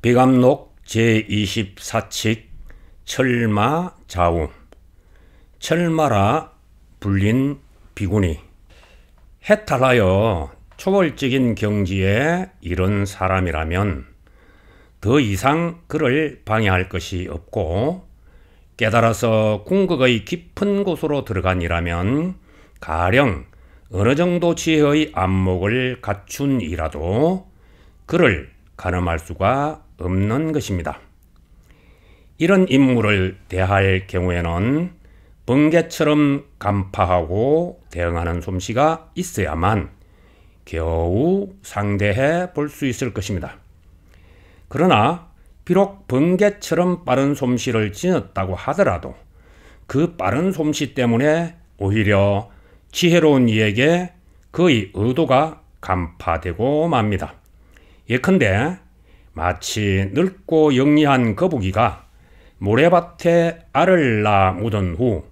비감록 제24칙 철마 자우 철마라 불린 비군이 해탈하여 초월적인 경지에 이른 사람이라면 더 이상 그를 방해할 것이 없고 깨달아서 궁극의 깊은 곳으로 들어간 이라면 가령 어느 정도 지혜의 안목을 갖춘 이라도 그를 가늠할 수가 없는 것입니다. 이런 임무를 대할 경우에는 번개처럼 간파하고 대응하는 솜씨가 있어야만 겨우 상대해 볼 수 있을 것입니다. 그러나 비록 번개처럼 빠른 솜씨를 지녔다고 하더라도 그 빠른 솜씨 때문에 오히려 지혜로운 이에게 그의 의도가 간파되고 맙니다. 예컨대 마치 늙고 영리한 거북이가 모래밭에 알을 낳아 묻은 후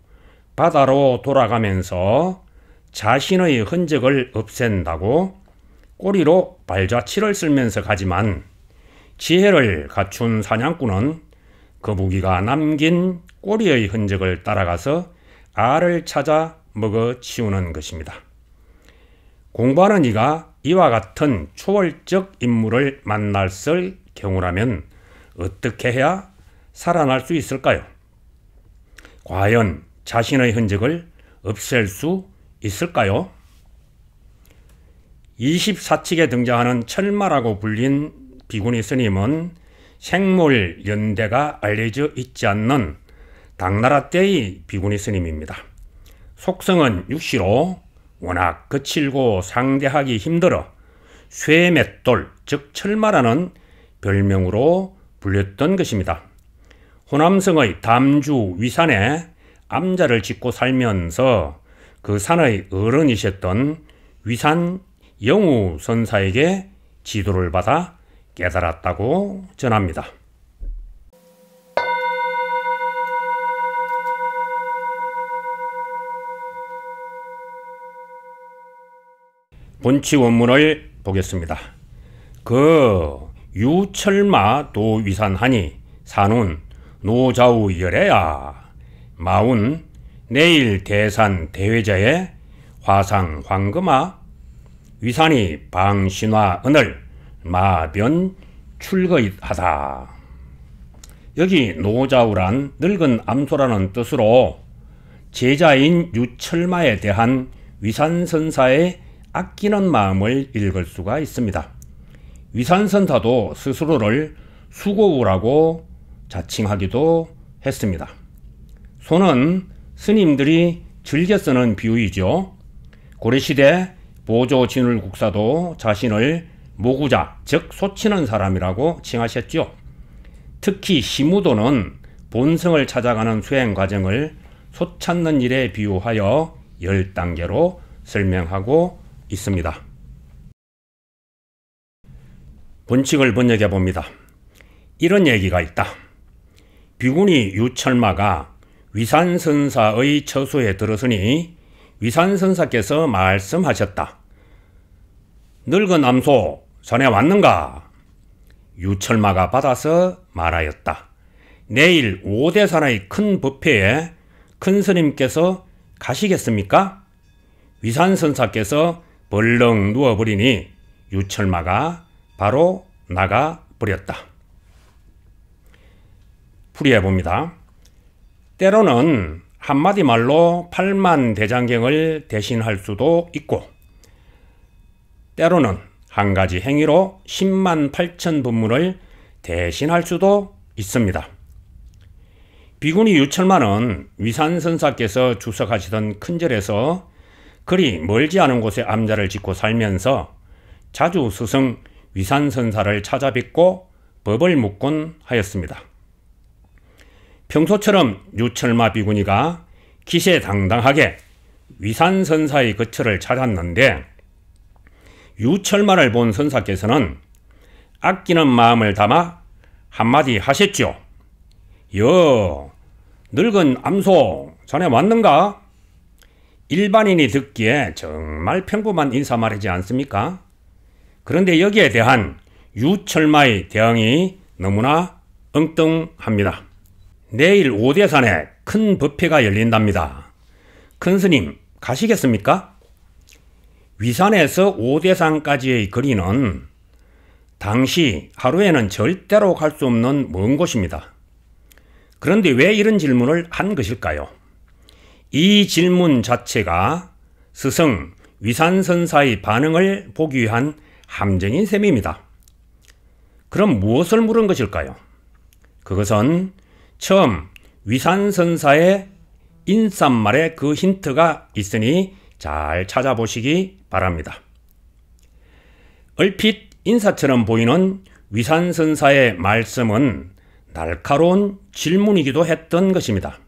바다로 돌아가면서 자신의 흔적을 없앤다고 꼬리로 발자취를 쓸면서 가지만 지혜를 갖춘 사냥꾼은 거북이가 남긴 꼬리의 흔적을 따라가서 알을 찾아 먹어 치우는 것입니다. 공부하는 이가 이와 같은 초월적 인물을 만났을 경우라면 어떻게 해야 살아날 수 있을까요? 과연 자신의 흔적을 없앨 수 있을까요? 24측에 등장하는 철마라고 불린 비구니 스님은 생물 연대가 알려져 있지 않는 당나라 때의 비구니 스님입니다. 속성은 육시로 워낙 거칠고 상대하기 힘들어 쇠맷돌 즉 철마라는 별명으로 불렸던 것입니다. 호남성의 담주 위산에 암자를 짓고 살면서 그 산의 어른이셨던 위산 영우 선사에게 지도를 받아 깨달았다고 전합니다. 본치 원문을 보겠습니다. 그 유철마 도위산하니 산운 노자우 열애야 마운 내일 대산 대회자의 화상 황금아 위산이 방신화 은을 마변 출거하다. 여기 노자우란 늙은 암소라는 뜻으로 제자인 유철마에 대한 위산선사의 아끼는 마음을 읽을 수가 있습니다. 위산선사도 스스로를 수고우라고 자칭하기도 했습니다. 소는 스님들이 즐겨 쓰는 비유이죠. 고려시대 보조 진울 국사도 자신을 모구자, 즉 소치는 사람이라고 칭하셨지 특히 시무도는 본성을 찾아가는 수행 과정을 솟찾는 일에 비유하여 10단계로 설명하고 있습니다. 본칙을 번역해 봅니다. 이런 얘기가 있다. 비군이 유철마가 위산선사의 처수에 들어서니 위산선사께서 말씀하셨다. 늙은 암소, 전에 왔는가? 유철마가 받아서 말하였다. 내일 오대산의 큰 법회에 큰 스님께서 가시겠습니까? 위산선사께서 벌렁 누워버리니 유철마가 바로 나가 버렸다. 풀이해 봅니다. 때로는 한마디 말로 팔만 대장경을 대신할 수도 있고, 때로는 한 가지 행위로 10만 8천 분문을 대신할 수도 있습니다. 비구니 유철만은 위산선사께서 주석하시던 큰절에서 그리 멀지 않은 곳에 암자를 짓고 살면서 자주 스승 위산선사를 찾아뵙고 법을 묻곤 하였습니다. 평소처럼 유철마 비구니가 기세당당하게 위산선사의 거처를 찾았는데 유철마를 본 선사께서는 아끼는 마음을 담아 한마디 하셨죠. 여, 늙은 암소, 자네 왔는가? 일반인이 듣기에 정말 평범한 인사말이지 않습니까? 그런데 여기에 대한 유철마의 대응이 너무나 엉뚱합니다. 내일 오대산에 큰 법회가 열린답니다. 큰 스님, 가시겠습니까? 위산에서 오대산까지의 거리는 당시 하루에는 절대로 갈 수 없는 먼 곳입니다. 그런데 왜 이런 질문을 한 것일까요? 이 질문 자체가 스승 위산선사의 반응을 보기 위한 함정인 셈입니다. 그럼 무엇을 물은 것일까요? 그것은 처음 위산선사의 인사말에 그 힌트가 있으니 잘 찾아보시기 바랍니다. 얼핏 인사처럼 보이는 위산선사의 말씀은 날카로운 질문이기도 했던 것입니다.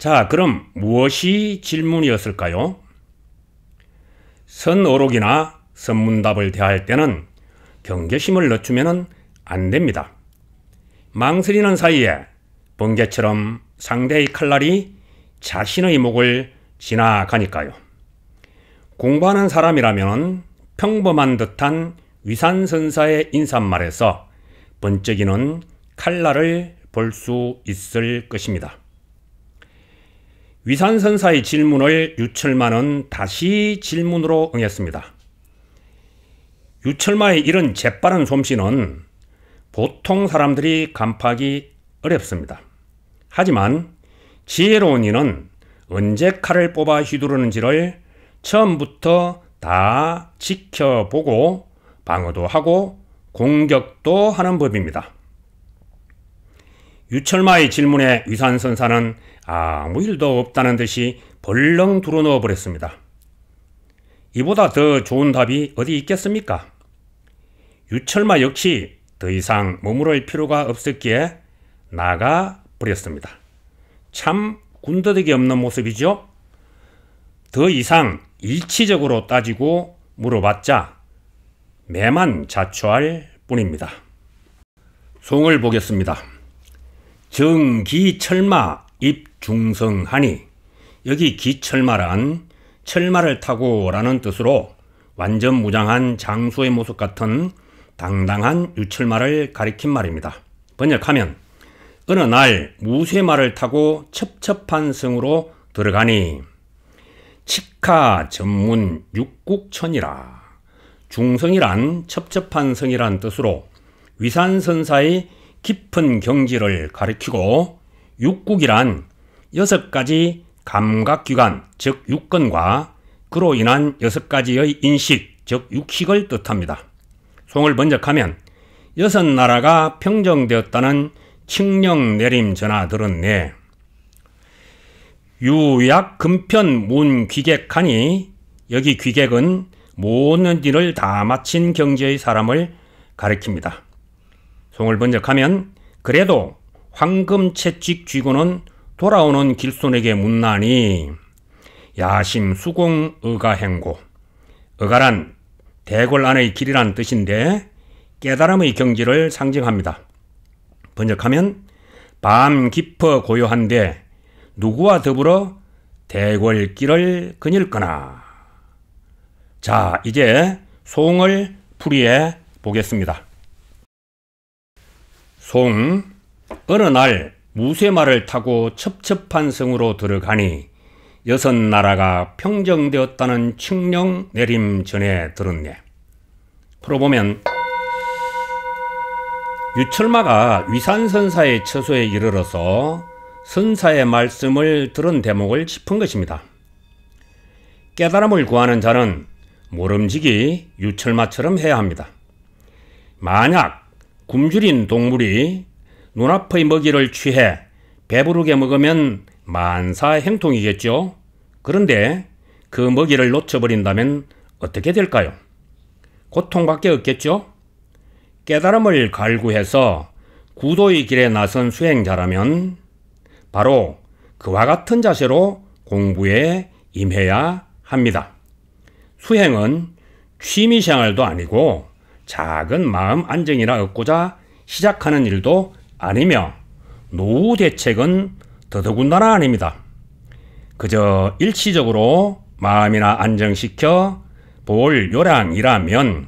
자, 그럼 무엇이 질문이었을까요? 선어록이나 선문답을 대할 때는 경계심을 늦추면 안 됩니다. 망설이는 사이에 번개처럼 상대의 칼날이 자신의 목을 지나가니까요. 공부하는 사람이라면 평범한 듯한 위산선사의 인사말에서 번쩍이는 칼날을 볼 수 있을 것입니다. 위산선사의 질문을 유철만은 다시 질문으로 응했습니다. 유철마의 이런 재빠른 솜씨는 보통 사람들이 간파하기 어렵습니다. 하지만 지혜로운 이는 언제 칼을 뽑아 휘두르는지를 처음부터 다 지켜보고 방어도 하고 공격도 하는 법입니다. 유철마의 질문에 위산선사는 아, 아무 일도 없다는 듯이 벌렁 들어 누워 버렸습니다. 이보다 더 좋은 답이 어디 있겠습니까? 유철마 역시 더 이상 머무를 필요가 없었기에 나가 버렸습니다. 참 군더더기 없는 모습이죠? 더 이상 일치적으로 따지고 물어봤자 매만 자초할 뿐입니다. 송을 보겠습니다. 정기철마 입중성하니 여기 기철마란 철마를 타고라는 뜻으로 완전 무장한 장수의 모습 같은 당당한 유철마를 가리킨 말입니다. 번역하면 어느 날 무쇠마를 타고 첩첩한 성으로 들어가니 치카 전문 육국천이라 중성이란 첩첩한 성이란 뜻으로 위산선사의 깊은 경지를 가리키고 육국이란 여섯 가지 감각기관, 즉 육건과 그로 인한 여섯 가지의 인식, 즉 육식을 뜻합니다. 송을 번역하면 여섯 나라가 평정되었다는 칙령 내림 전하 들었네. 유약 금편 문 귀객하니 여기 귀객은 모든 일을 다 마친 경제의 사람을 가리킵니다. 송을 번역하면 그래도 황금 채찍 쥐고는 돌아오는 길손에게 묻나니 야심 수공 의가행고 의가란 대궐 안의 길이란 뜻인데 깨달음의 경지를 상징합니다. 번역하면 밤 깊어 고요한데 누구와 더불어 대궐길을 그닐거나자 이제 송을 풀이해 보겠습니다. 송 어느 날 무쇠말을 타고 첩첩한 성으로 들어가니 여섯 나라가 평정되었다는 칙령 내림 전에 들었네. 풀어보면 유철마가 위산선사의 처소에 이르러서 선사의 말씀을 들은 대목을 짚은 것입니다. 깨달음을 구하는 자는 모름지기 유철마처럼 해야 합니다. 만약 굶주린 동물이 눈앞의 먹이를 취해 배부르게 먹으면 만사 행통이겠죠. 그런데 그 먹이를 놓쳐버린다면 어떻게 될까요? 고통밖에 없겠죠? 깨달음을 갈구해서 구도의 길에 나선 수행자라면 바로 그와 같은 자세로 공부에 임해야 합니다. 수행은 취미생활도 아니고 작은 마음 안정이라 얻고자 시작하는 일도 아니며 노후 대책은 더더군다나 아닙니다. 그저 일시적으로 마음이나 안정시켜 볼 요량이라면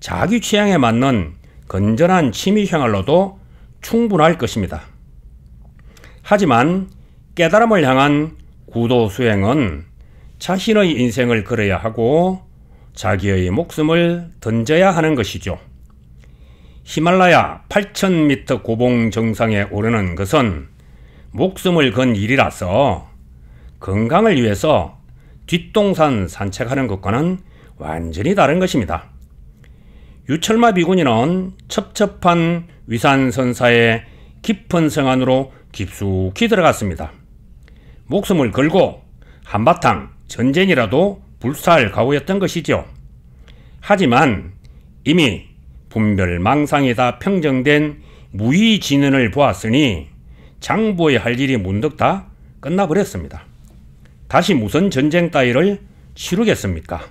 자기 취향에 맞는 건전한 취미생활로도 충분할 것입니다. 하지만 깨달음을 향한 구도 수행은 자신의 인생을 그려야 하고 자기의 목숨을 던져야 하는 것이죠. 히말라야 8,000m 고봉 정상에 오르는 것은 목숨을 건 일이라서 건강을 위해서 뒷동산 산책하는 것과는 완전히 다른 것입니다. 유철마 비군이는 첩첩한 위산선사의 깊은 성안으로 깊숙이 들어갔습니다. 목숨을 걸고 한바탕 전쟁이라도 불살할 각오였던 것이죠. 하지만 이미 분별망상에다 평정된 무의진언을 보았으니 장부에할 일이 문득 다 끝나버렸습니다. 다시 무슨 전쟁 따위를 치르겠습니까?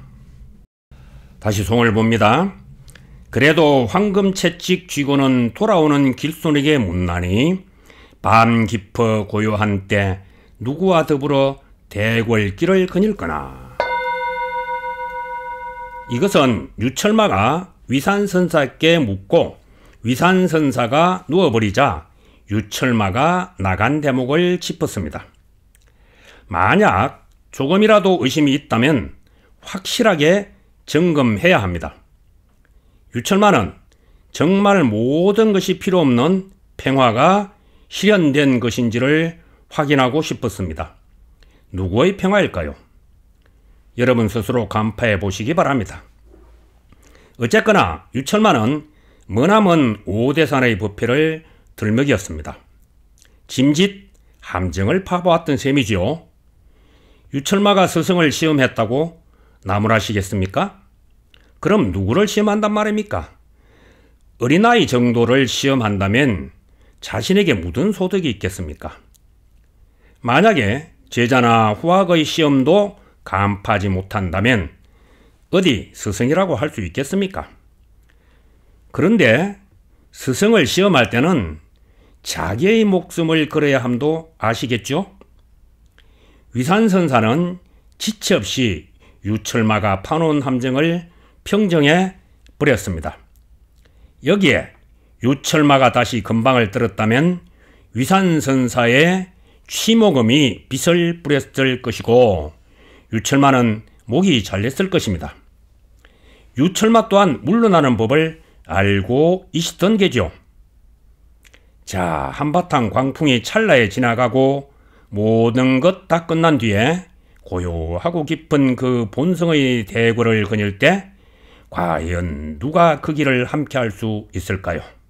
다시 송을 봅니다. 그래도 황금 채찍 쥐고는 돌아오는 길손에게 묻나니 밤 깊어 고요한 때 누구와 더불어 대궐길을 거닐거나 이것은 유철마가 위산선사께 묻고 위산선사가 누워버리자 유철마가 나간 대목을 짚었습니다. 만약 조금이라도 의심이 있다면 확실하게 점검해야 합니다. 유철마는 정말 모든 것이 필요 없는 평화가 실현된 것인지를 확인하고 싶었습니다. 누구의 평화일까요? 여러분 스스로 간파해 보시기 바랍니다. 어쨌거나 유철만은 머나먼 오대산의 부패를 들먹였습니다. 짐짓 함정을 파보았던 셈이지요. 유철마가 스승을 시험했다고 나무라시겠습니까? 그럼 누구를 시험한단 말입니까? 어린아이 정도를 시험한다면 자신에게 묻은 소득이 있겠습니까? 만약에 제자나 후학의 시험도 간파하지 못한다면 어디 스승이라고 할 수 있겠습니까? 그런데 스승을 시험할 때는 자기의 목숨을 걸어야 함도 아시겠죠? 위산선사는 지체 없이 유철마가 파놓은 함정을 평정에뿌렸습니다 여기에 유철마가 다시 금방을 들었다면 위산선사의 취모금이 빛을 뿌렸을 것이고 유철마는 목이 잘렸을 것입니다. 유철마 또한 물러나는 법을 알고 있었던 게죠. 자, 한바탕 광풍이 찰나에 지나가고 모든 것 다 끝난 뒤에 고요하고 깊은 그 본성의 대구를 거닐 때 과연 누가 그 길을 함께 할 수 있을까요?